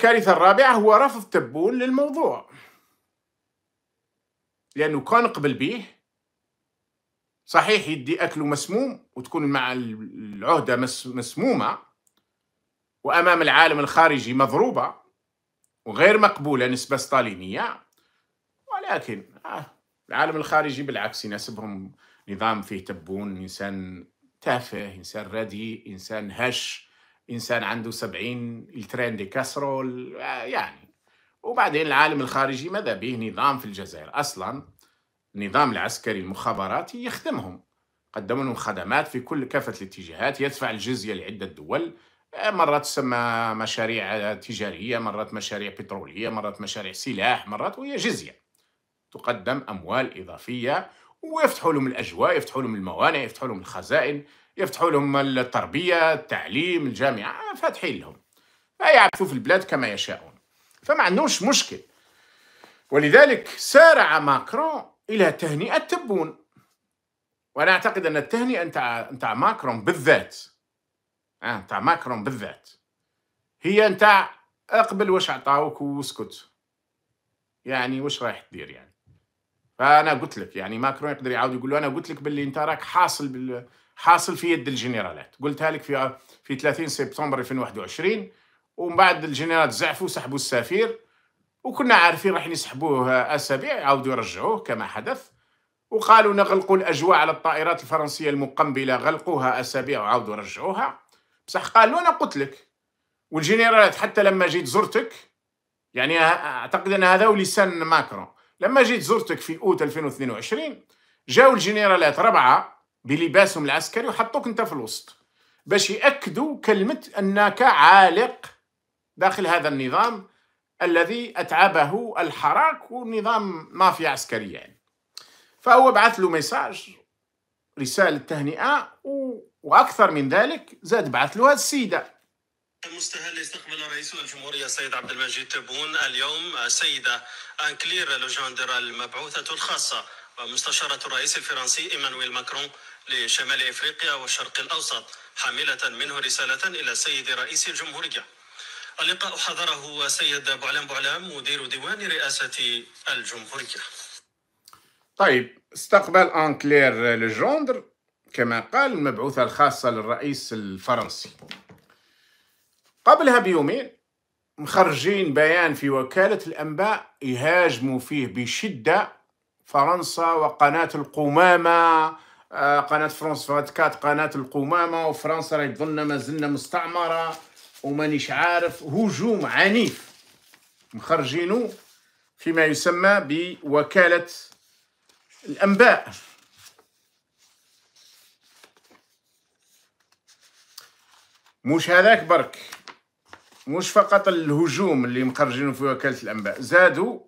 الكارثة الرابعة هو رفض تبون للموضوع لأنه كان قبل بيه صحيح يدي أكله مسموم وتكون مع العهدة مسمومة وأمام العالم الخارجي مضروبة وغير مقبولة نسبة ستالينية ولكن آه العالم الخارجي بالعكس يناسبهم نظام فيه تبون إنسان تافه إنسان ردي إنسان هش انسان عنده 70 لترين دي كاسرول آه، يعني وبعدين العالم الخارجي ماذا به نظام في الجزائر اصلا النظام العسكري المخابراتي يخدمهم قدموا لهم خدمات في كل كافه الاتجاهات يدفع الجزيه لعده دول آه، مرات تسمى مشاريع تجاريه مرات مشاريع بتروليه مرات مشاريع سلاح مرات وهي جزيه تقدم اموال اضافيه ويفتحوا لهم الاجواء يفتحوا لهم الموانئ يفتحوا لهم الخزائن يفتحوا لهم التربية التعليم الجامعة فاتحين لهم فيعبثوا في البلاد كما يشاءون فما عندهمش مشكل ولذلك سارع ماكرون إلى تهنئة تبون وأنا أعتقد أن التهنئة نتاع نتاع ماكرون بالذات آه نتاع ماكرون بالذات هي نتاع اقبل واش عطاوك واسكت يعني واش رايح تدير يعني فانا قلت لك يعني ماكرون يقدر يعاود يقول له انا قلت لك باللي انت راك حاصل بال حاصل في يد الجنرالات قلتها لك في في 30 سبتمبر 2021 ومن بعد الجنرالات زعفوا سحبوا السفير وكنا عارفين راح يسحبوه اسابيع يعاودوا يرجعوه كما حدث وقالوا نغلقوا الاجواء على الطائرات الفرنسيه المقنبله غلقوها اسابيع وعاودوا رجعوها بصح قالوا انا قلت لك والجنرالات حتى لما جيت زرتك يعني اعتقد ان هذا هو لسان ماكرون لما جيت زرتك في اوت 2022 جاو الجنرالات ربعه بلباسهم العسكري وحطوك انت في الوسط باش ياكدوا كلمه انك عالق داخل هذا النظام الذي اتعبه الحراك ونظام مافيا عسكريه يعني. فهو بعث له ميساج رساله تهنئه و... واكثر من ذلك زاد بعث له هذه السيده المستهل استقبل رئيس الجمهورية السيد عبد المجيد تبون اليوم السيدة أنكلير لوجاندر المبعوثة الخاصة ومستشارة الرئيس الفرنسي إيمانويل ماكرون لشمال افريقيا والشرق الاوسط حامله منه رساله الى السيد رئيس الجمهوريه. اللقاء حضره السيد بوعلام بوعلام مدير ديوان رئاسه الجمهوريه. طيب استقبل ان كلير لجوندر كما قال المبعوثه الخاصه للرئيس الفرنسي. قبلها بيومين مخرجين بيان في وكالة الأنباء يهاجموا فيه بشدة فرنسا وقناة القمامة آه، قناه فرانس 24 قناه القمامه وفرنسا راهي تظلنا مازلنا مستعمره ومانيش عارف هجوم عنيف مخرجينو فيما يسمى بوكاله الانباء مش هذاك برك مش فقط الهجوم اللي مخرجينه في وكاله الانباء زادوا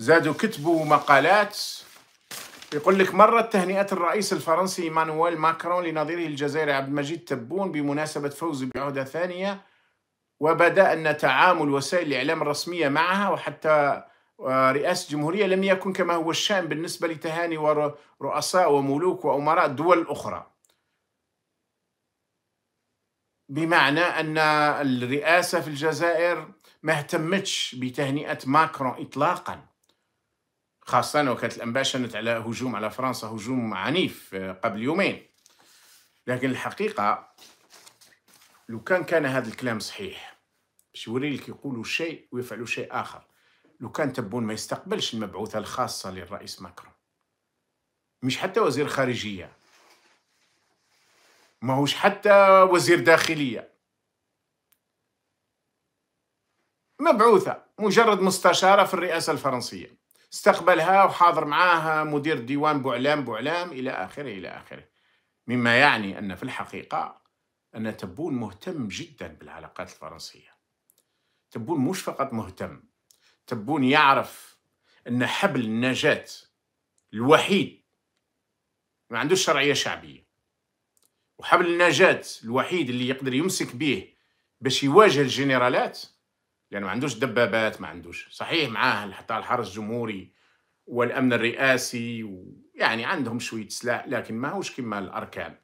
زادوا كتبوا مقالات يقول لك مرت تهنئة الرئيس الفرنسي مانويل ماكرون لنظيره الجزائري عبد المجيد تبون بمناسبة فوزه بعهدة ثانية وبدأ أن تعامل وسائل الإعلام الرسمية معها وحتى آه، رئاسة الجمهورية لم يكن كما هو الشأن بالنسبة لتهاني ورؤساء وملوك وأمراء دول أخرى بمعنى أن الرئاسة في الجزائر ما اهتمتش بتهنئة ماكرون إطلاقاً خاصة وكانت الأنباء شنت على هجوم على فرنسا هجوم عنيف آه، قبل يومين لكن الحقيقة لو كان كان هذا الكلام صحيح باش يوري لك يقولوا شيء ويفعلوا شيء آخر لو كان تبون ما يستقبلش المبعوثة الخاصة للرئيس ماكرون مش حتى وزير خارجية ماهوش حتى وزير داخلية مبعوثة مجرد مستشارة في الرئاسة الفرنسية استقبلها وحاضر معاها مدير الديوان بوعلام بوعلام إلى آخره إلى آخره مما يعني أن في الحقيقة أن تبون مهتم جدا بالعلاقات الفرنسية تبون مش فقط مهتم تبون يعرف أن حبل النجاة الوحيد ما عندوش شرعية شعبية وحبل النجاة الوحيد اللي يقدر يمسك به باش يواجه الجنرالات يعني ما عندوش دبابات ما عندوش صحيح معاه حتى الحرس الجمهوري والامن الرئاسي ويعني عندهم شويه سلاح لكن ماهوش كما الاركان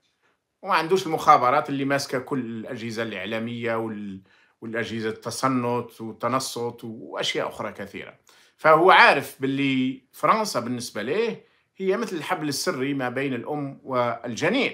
وما عندوش المخابرات اللي ماسكه كل الاجهزه الاعلاميه وال... والاجهزه التصنت والتنصت واشياء اخرى كثيره فهو عارف باللي فرنسا بالنسبه ليه هي مثل الحبل السري ما بين الام والجنين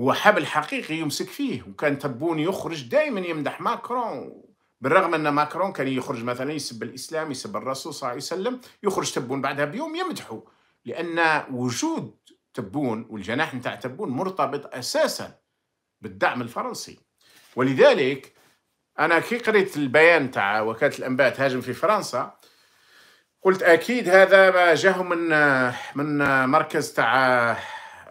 هو حبل حقيقي يمسك فيه وكان تبون يخرج دائما يمدح ماكرون بالرغم ان ماكرون كان يخرج مثلا يسب الاسلام يسب الرسول صلى الله عليه وسلم يخرج تبون بعدها بيوم يمدحه لان وجود تبون والجناح نتاع تبون مرتبط اساسا بالدعم الفرنسي ولذلك انا كي قريت البيان تاع وكاله الانباء تهاجم في فرنسا قلت اكيد هذا ما جاهم من من مركز تاع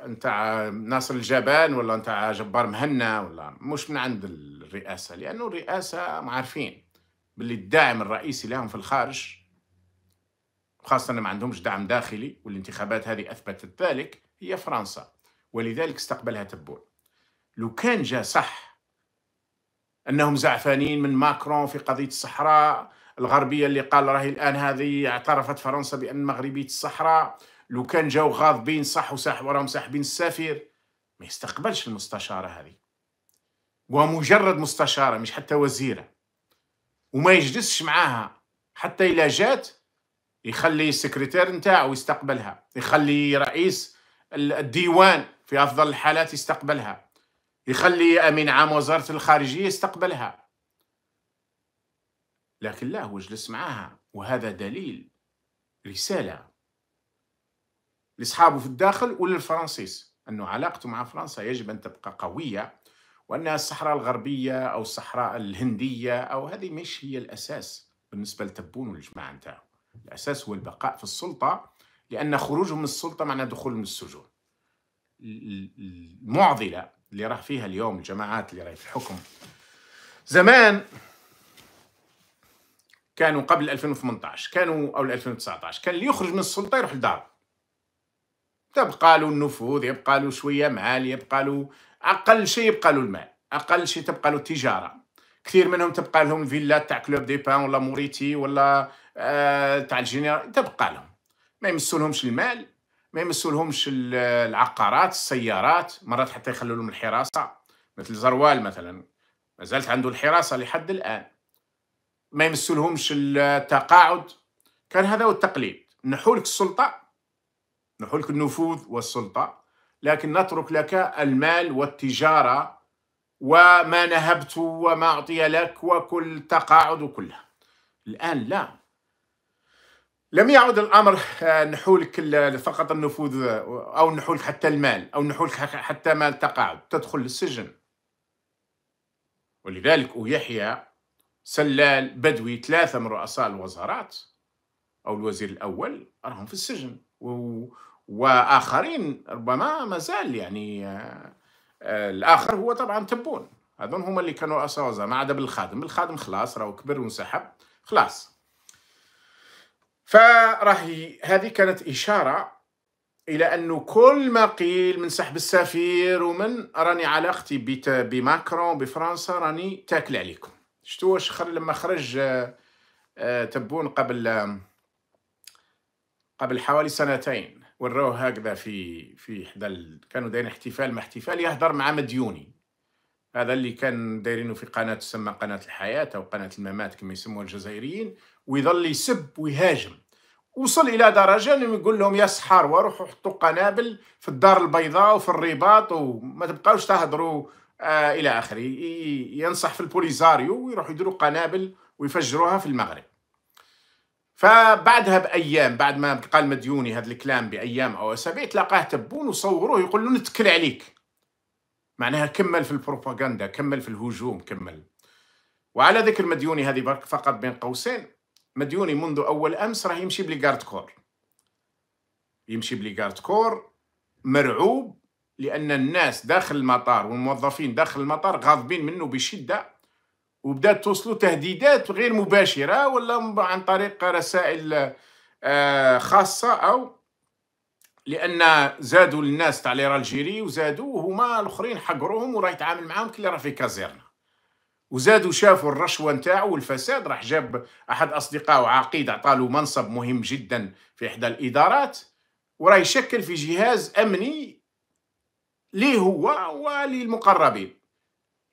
نتاع ناصر الجبان ولا نتاع جبار مهنا ولا مش من عند الرئاسه لانه الرئاسه عارفين باللي الداعم الرئيسي لهم في الخارج خاصة ما عندهمش دعم داخلي والانتخابات هذه أثبتت ذلك هي فرنسا ولذلك استقبلها تبون لو كان جاء صح أنهم زعفانين من ماكرون في قضية الصحراء الغربية اللي قال راهي الآن هذه اعترفت فرنسا بأن مغربية الصحراء لو كان جاو غاضبين صح وصح وراهم ساحبين السفير ما يستقبلش المستشارة هذه ومجرد مستشارة مش حتى وزيرة وما يجلسش معاها حتى إلا جات يخلي السكرتير نتاعو يستقبلها يخلي رئيس الديوان في أفضل الحالات يستقبلها يخلي أمين عام وزارة الخارجية يستقبلها لكن لا هو جلس معاها وهذا دليل رسالة لاصحابه في الداخل وللفرنسيس انه علاقته مع فرنسا يجب ان تبقى قويه وانها الصحراء الغربيه او الصحراء الهنديه او هذه مش هي الاساس بالنسبه لتبون والجماعه نتاعو الاساس هو البقاء في السلطه لان خروجهم من السلطه معناه دخولهم السجون المعضله اللي راه فيها اليوم الجماعات اللي راهي في الحكم زمان كانوا قبل 2018 كانوا او 2019 كان اللي يخرج من السلطه يروح لداره تبقى له النفوذ يبقى له شويه مال يبقى له اقل شيء يبقى له المال اقل شيء تبقى له التجاره كثير منهم تبقى لهم فيلا تاع كلوب دي بان ولا موريتي ولا آه، تاع الجينيرال تبقى لهم ما يمسولهمش المال ما يمسولهمش العقارات السيارات مرات حتى يخلوا لهم الحراسه مثل زروال مثلا ما زالت عنده الحراسه لحد الان ما يمسولهمش التقاعد كان هذا هو التقليد نحولك السلطه نحلك النفوذ والسلطة لكن نترك لك المال والتجارة وما نهبت وما أعطي لك وكل تقاعد وكلها الآن لا لم يعد الأمر آه، نحولك فقط النفوذ أو نحولك حتى المال أو نحولك حتى مال التقاعد تدخل للسجن ولذلك يحيى سلال بدوي ثلاثة من رؤساء الوزارات أو الوزير الأول راهم في السجن واخرين ربما ما زال يعني آه، الاخر هو طبعا تبون هذون هما اللي كانوا اساوزا ما عدا بالخادم الخادم خلاص راهو كبر وانسحب خلاص فراهي هذه كانت اشاره الى انه كل ما قيل من سحب السفير ومن راني علاقتي بماكرون بفرنسا راني تاكل عليكم شتو واش لما خرج آه، آه، تبون قبل قبل حوالي سنتين وراوه هكذا في في حدا ال... كانوا دايرين احتفال ما احتفال يهضر مع مديوني هذا اللي كان دايرينه في قناه تسمى قناه الحياه او قناه الممات كما يسموها الجزائريين ويظل يسب ويهاجم وصل الى درجه انه يقول لهم يا سحار وروحوا حطوا قنابل في الدار البيضاء وفي الرباط وما تبقاوش تهضروا آه الى اخره ينصح في البوليزاريو ويروحوا يديروا قنابل ويفجروها في المغرب فبعدها بايام بعد ما قال مديوني هذا الكلام بايام او اسابيع تلاقاه تبون وصوروه يقول له نتكل عليك معناها كمل في البروباغندا كمل في الهجوم كمل وعلى ذكر مديوني هذه برك فقط بين قوسين مديوني منذ اول امس راه يمشي بلي جارد كور يمشي بلي جارد كور مرعوب لان الناس داخل المطار والموظفين داخل المطار غاضبين منه بشده وبدات توصلوا تهديدات غير مباشره ولا عن طريق رسائل آه، خاصه او لان زادوا الناس تاع لي الجيري وزادوا هما الاخرين حقروهم وراه يتعامل معاهم كي راه في كازيرنا وزادوا شافوا الرشوه نتاعو والفساد راح جاب احد اصدقائه عقيد عطاله منصب مهم جدا في احدى الادارات وراه يشكل في جهاز امني ليه هو وللمقربين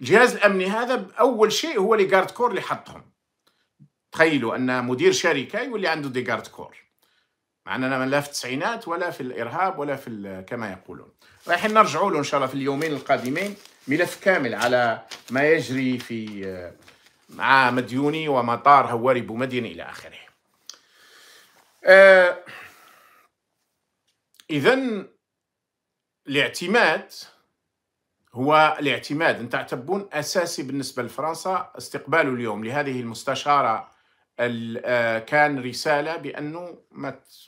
الجهاز الامني هذا اول شيء هو لي جارد كور اللي حطهم تخيلوا ان مدير شركه يولي عنده دي جارد كور مع اننا من لا في التسعينات ولا في الارهاب ولا في كما يقولون رايحين نرجعوا له ان شاء الله في اليومين القادمين ملف كامل على ما يجري في آه، مع مديوني ومطار هواري بومدين الى اخره آه اذا الاعتماد هو الاعتماد نتاع تبون اساسي بالنسبه لفرنسا استقباله اليوم لهذه المستشاره آه، كان رساله بانه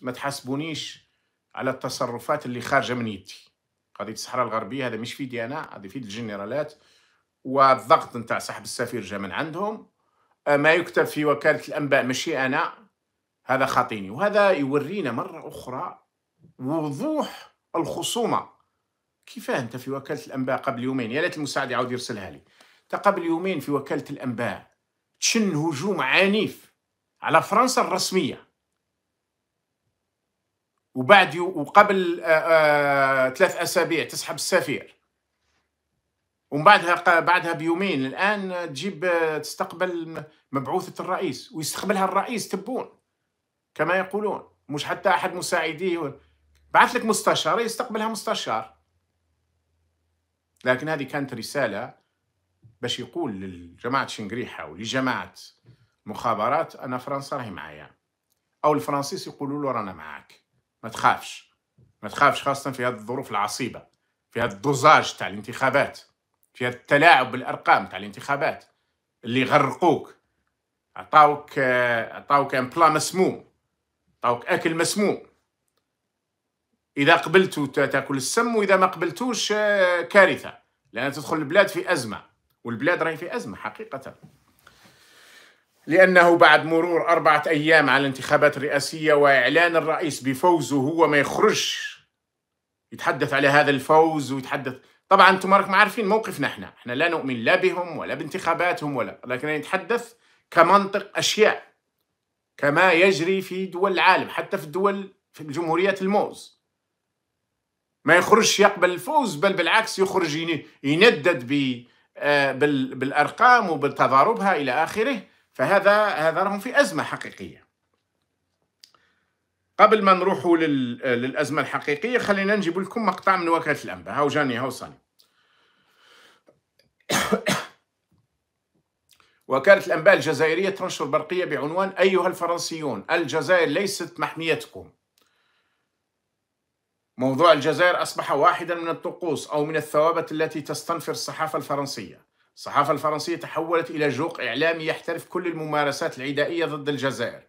ما تحاسبونيش على التصرفات اللي خارجه من يدي قضيه الصحراء الغربيه هذا مش في يدي انا إيه، هذا في الجنرالات والضغط نتاع سحب السفير جا من عندهم آه، ما يكتب في وكاله الانباء مشي انا هذا خاطيني وهذا يورينا مره اخرى وضوح الخصومه كيفاه انت في وكاله الانباء قبل يومين يا ليت المساعد يعاود يرسلها لي انت قبل يومين في وكاله الانباء تشن هجوم عنيف على فرنسا الرسميه وبعد وقبل آآ آه، آآ آه، ثلاث اسابيع تسحب السفير ومن بعدها بعدها بيومين الان تجيب آه، تستقبل مبعوثه الرئيس ويستقبلها الرئيس تبون كما يقولون مش حتى احد مساعديه بعث لك مستشار يستقبلها مستشار لكن هذه كانت رسالة باش يقول لجماعة شنقريحة ولجماعة مخابرات أنا فرنسا راهي معايا أو الفرنسيس يقولوا له رانا معاك ما تخافش ما تخافش خاصة في هذه الظروف العصيبة في هذا الدوزاج تاع الانتخابات في هذا التلاعب بالأرقام تاع الانتخابات اللي غرقوك عطاوك عطاوك ان بلا مسموم عطاوك أكل مسموم اذا قبلتوا تاكل السم واذا ما قبلتوش آه، كارثه لان تدخل البلاد في ازمه والبلاد راهي في ازمه حقيقه لأنه بعد مرور أربعة أيام على الانتخابات الرئاسية وإعلان الرئيس بفوزه هو ما يخرجش يتحدث على هذا الفوز ويتحدث طبعا انتم راكم عارفين موقفنا احنا احنا لا نؤمن لا بهم ولا بانتخاباتهم ولا لكن نتحدث كمنطق اشياء كما يجري في دول العالم حتى في الدول في جمهوريات الموز ما يخرجش يقبل الفوز بل بالعكس يخرج يندد آه، بالارقام وبتضاربها الى اخره فهذا هذا راهم في ازمه حقيقيه قبل ما نروحوا للازمه الحقيقيه خلينا نجيب لكم مقطع من وكاله الانباء هاو جاني هاو صاني وكالة الأنباء الجزائرية تنشر برقية بعنوان أيها الفرنسيون الجزائر ليست محميتكم موضوع الجزائر أصبح واحدا من الطقوس أو من الثوابت التي تستنفر الصحافة الفرنسية الصحافة الفرنسية تحولت إلى جوق إعلامي يحترف كل الممارسات العدائية ضد الجزائر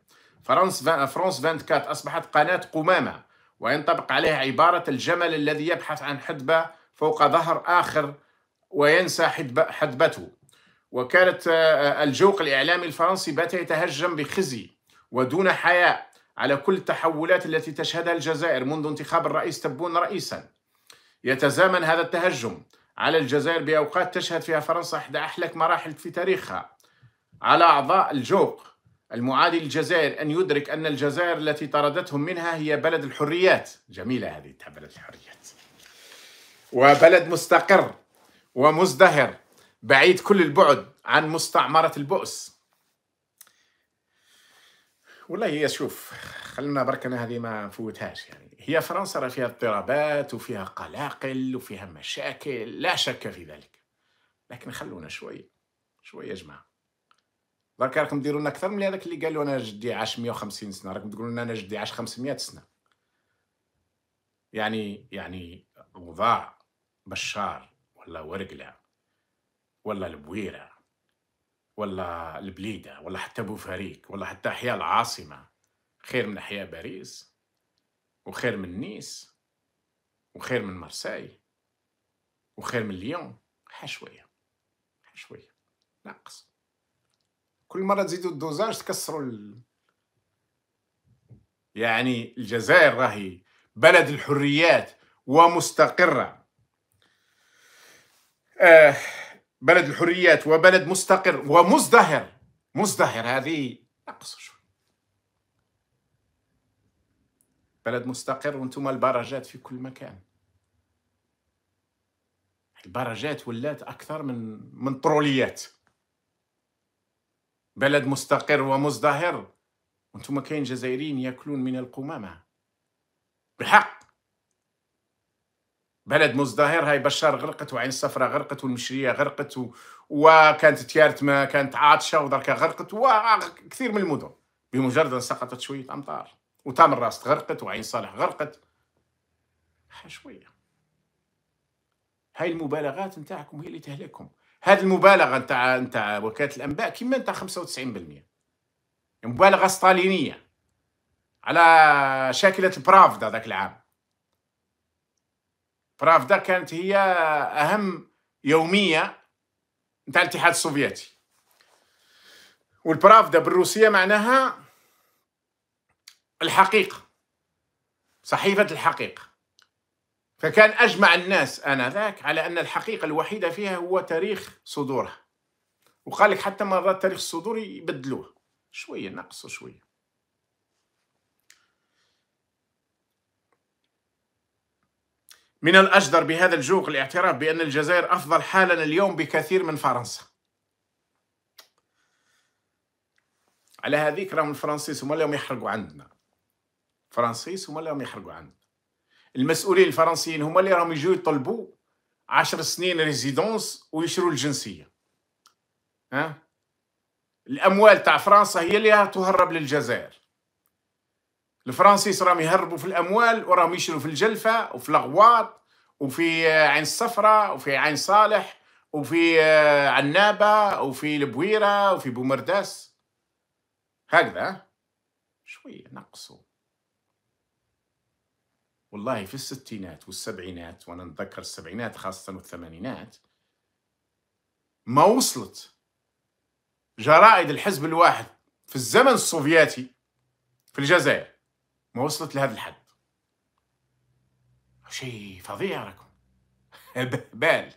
فرنس فرانس 24 أصبحت قناة قمامة وينطبق عليها عبارة الجمل الذي يبحث عن حدبة فوق ظهر آخر وينسى حدبته وكانت آه، آه، الجوق الإعلامي الفرنسي بات يتهجم بخزي ودون حياء على كل التحولات التي تشهدها الجزائر منذ انتخاب الرئيس تبون رئيسا يتزامن هذا التهجم على الجزائر بأوقات تشهد فيها فرنسا إحدى أحلك مراحل في تاريخها على أعضاء الجوق المعادي للجزائر أن يدرك أن الجزائر التي طردتهم منها هي بلد الحريات جميلة هذه بلد الحريات وبلد مستقر ومزدهر بعيد كل البعد عن مستعمرة البؤس والله هي شوف خلينا برك انا هذه ما نفوتهاش يعني هي فرنسا راه فيها اضطرابات وفيها قلاقل وفيها مشاكل لا شك في ذلك لكن خلونا شويه شويه يا جماعه برك راكم ديروا اكثر من هذاك اللي قالوا انا جدي عاش 150 سنه راكم تقولوا انا جدي عاش 500 سنه يعني يعني وضاع بشار ولا ورقله ولا البويره ولا البليدة ولا حتى بوفاريك ولا حتى أحياء العاصمة خير من أحياء باريس وخير من نيس وخير من مارساي وخير من ليون حشوية حشوية ناقص كل مرة تزيدوا الدوزاج تكسروا ال... يعني الجزائر راهي بلد الحريات ومستقرة آه بلد الحريات وبلد مستقر ومزدهر مزدهر هذه نقص شوي بلد مستقر وانتم البرجات في كل مكان البرجات ولات اكثر من من طروليات بلد مستقر ومزدهر وانتم كاين جزائريين ياكلون من القمامه بالحق بلد مزدهر هاي بشار غرقت وعين الصفراء غرقت والمشرية غرقت و... وكانت تيارت ما كانت عاطشة ودركا غرقت وكثير من المدن بمجرد أن سقطت شوية أمطار وتامر راس غرقت وعين صالح غرقت شوية هاي المبالغات نتاعكم هي اللي تهلككم هذه المبالغة نتاع نتاع وكالة الأنباء كيما نتاع 95% مبالغة ستالينية على شاكلة البرافدا ذاك العام برافدا كانت هي أهم يومية نتاع الاتحاد السوفيتي والبرافدا بالروسية معناها الحقيقة صحيفة الحقيقة فكان أجمع الناس آنذاك على أن الحقيقة الوحيدة فيها هو تاريخ صدورها وقال لك حتى مرات تاريخ الصدور يبدلوه شوية نقصوا شوية من الأجدر بهذا الجوق الاعتراف بأن الجزائر أفضل حالا اليوم بكثير من فرنسا على هذيك راهم الفرنسيس هما اللي يحرقوا عندنا فرنسيس هما اللي يحرقوا عندنا المسؤولين الفرنسيين هما اللي راهم يجوا يطلبوا عشر سنين ريزيدونس ويشروا الجنسيه ها الاموال تاع فرنسا هي اللي تهرب للجزائر الفرنسيس راهم يهربوا في الاموال وراهم يشروا في الجلفه وفي الاغواط وفي آه، عين الصفراء وفي عين صالح وفي آه، عنابه وفي البويره وفي بومرداس هكذا شويه نقصوا والله في الستينات والسبعينات وانا نتذكر السبعينات خاصه والثمانينات ما وصلت جرائد الحزب الواحد في الزمن السوفياتي في الجزائر ما وصلت لهذا الحد شيء فظيع لكم هبال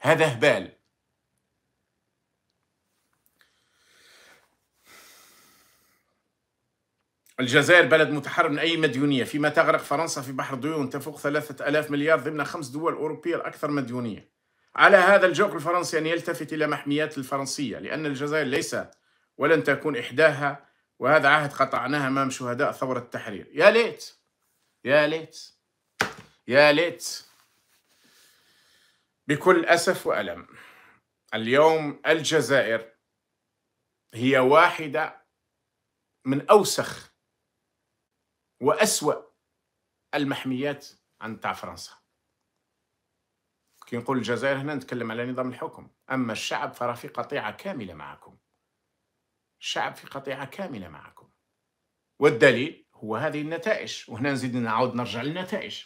هذا هبال الجزائر بلد متحرر من أي مديونية فيما تغرق فرنسا في بحر ديون تفوق ثلاثة ألاف مليار ضمن خمس دول أوروبية الأكثر مديونية على هذا الجوق الفرنسي أن يلتفت إلى محميات الفرنسية لأن الجزائر ليس ولن تكون إحداها وهذا عهد قطعناه أمام شهداء ثورة التحرير يا ليت يا ليت يا ليت بكل أسف وألم اليوم الجزائر هي واحدة من أوسخ وأسوأ المحميات عن تاع فرنسا كي نقول الجزائر هنا نتكلم على نظام الحكم أما الشعب فراه في قطيعة كاملة معكم الشعب في قطيعة كاملة معكم والدليل هو هذه النتائج وهنا نزيد نعاود نرجع للنتائج